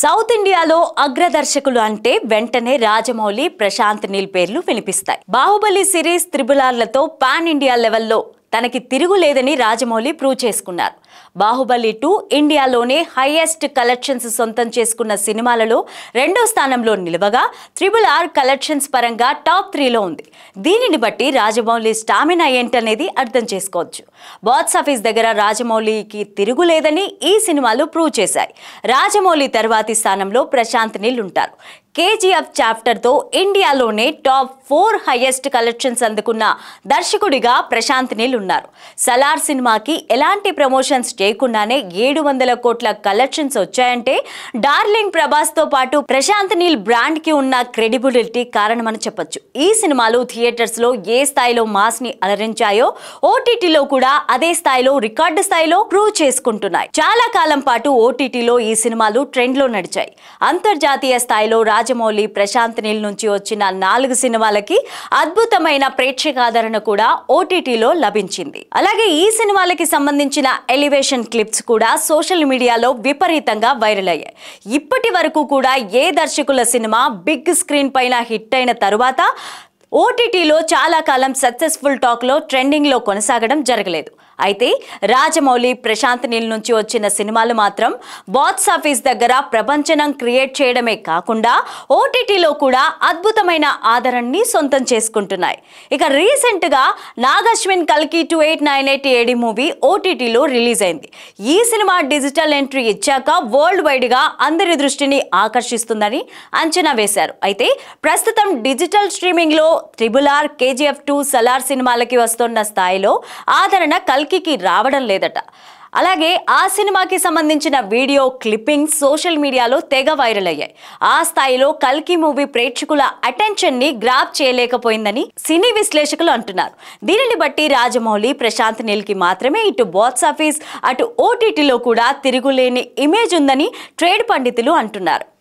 south ఇండియాలో అగ్రదర్శకులు అంటే వెంటనే రాజమౌళి ప్రశాంత్ నీల్ పేర్లు వినిపిస్తాయి బాహుబలి సిరీస్ త్రిబులార్లతో పాన్ ఇండియా లెవెల్లో తనకి తిరుగులేదని రాజమౌళి ప్రూవ్ చేసుకున్నారు బాహుబలి టూ ఇండియాలోనే హైయెస్ట్ కలెక్షన్స్ సొంతం చేసుకున్న సినిమాలలో రెండో స్థానంలో నిలవగా త్రిబుల్ ఆర్ కలెక్షన్స్ పరంగా టాప్ త్రీలో ఉంది దీనిని బట్టి రాజమౌళి స్టామినా ఏంటనేది అర్థం చేసుకోవచ్చు బాక్స్ ఆఫీస్ దగ్గర రాజమౌళికి తిరుగులేదని ఈ సినిమాలు ప్రూవ్ చేశాయి రాజమౌళి తర్వాతి స్థానంలో ప్రశాంత్ నీళ్లుంటారు కేజీఎఫ్ చాప్టర్తో ఇండియాలోనే టాప్ ఫోర్ హైయెస్ట్ కలెక్షన్స్ అందుకున్న దర్శకుడిగా ప్రశాంత్ నీల్ ఉన్నారు సలార్ సినిమాకి ఎలాంటి ప్రమోషన్స్ చేయకుండానే ఏడు వందల కోట్ల కలెక్షన్స్ వచ్చాయంటే డార్లింగ్ ప్రభాస్తో పాటు ప్రశాంత్ నీల్ బ్రాండ్కి ఉన్న క్రెడిబిలిటీ కారణమని చెప్పొచ్చు ఈ సినిమాలు థియేటర్స్లో ఏ స్థాయిలో మాస్ని అలరించాయో ఓటీటీలో కూడా అదే స్థాయిలో రికార్డు స్థాయిలో ప్రూవ్ చేసుకుంటున్నాయి చాలా కాలం పాటు ఓటీటీలో ఈ సినిమాలు ట్రెండ్లో నడిచాయి అంతర్జాతీయ స్థాయిలో రాజమౌళి ప్రశాంత్ నీల్ నుంచి వచ్చిన నాలుగు సినిమాలకి అద్భుతమైన ప్రేక్షకాదరణ కూడా ఓటీటీలో లభించింది అలాగే ఈ సినిమాలకి సంబంధించిన ఎలివేషన్ క్లిప్స్ కూడా సోషల్ మీడియాలో విపరీతంగా వైరల్ అయ్యాయి ఇప్పటి వరకు కూడా ఏ దర్శకుల సినిమా బిగ్ స్క్రీన్ పైన హిట్ అయిన తరువాత ఓటీటీలో చాలా కాలం సక్సెస్ఫుల్ టాక్లో ట్రెండింగ్లో కొనసాగడం జరగలేదు అయితే రాజమౌళి ప్రశాంత్ నీల్ నుంచి వచ్చిన సినిమాలు మాత్రం బాక్స్ ఆఫీస్ దగ్గర ప్రపంచనం క్రియేట్ చేయడమే కాకుండా ఓటీటీలో కూడా అద్భుతమైన ఆదరణని సొంతం చేసుకుంటున్నాయి ఇక రీసెంట్గా నాగశ్విన్ కల్కి two eight nine eight AD movie ఓటీటీలో రిలీజ్ అయింది ఈ సినిమా డిజిటల్ ఎంట్రీ ఇచ్చాక వరల్డ్ వైడ్గా అందరి దృష్టిని ఆకర్షిస్తుందని అంచనా వేశారు అయితే ప్రస్తుతం డిజిటల్ స్ట్రీమింగ్లో triple R KGF two Salaar సినిమాలకి వస్తున్న స్థాయిలో ఆదరణ కల్ కల్కికి రావడం లేదట అలాగే ఆ సినిమాకి సంబంధించిన వీడియో క్లిప్పింగ్ సోషల్ మీడియాలో తెగ వైరల్ అయ్యాయి ఆ స్థాయిలో కల్కి మూవీ ప్రేక్షకుల అటెన్షన్ ని గ్రాప్ చేయలేకపోయిందని సినీ విశ్లేషకులు అంటున్నారు దీనిని బట్టి రాజమౌళి ప్రశాంత్ కి మాత్రమే ఇటు బాక్స్ ఆఫీస్ అటు ఓటీటీలో కూడా తిరుగులేని ఇమేజ్ ఉందని ట్రేడ్ పండితులు అంటున్నారు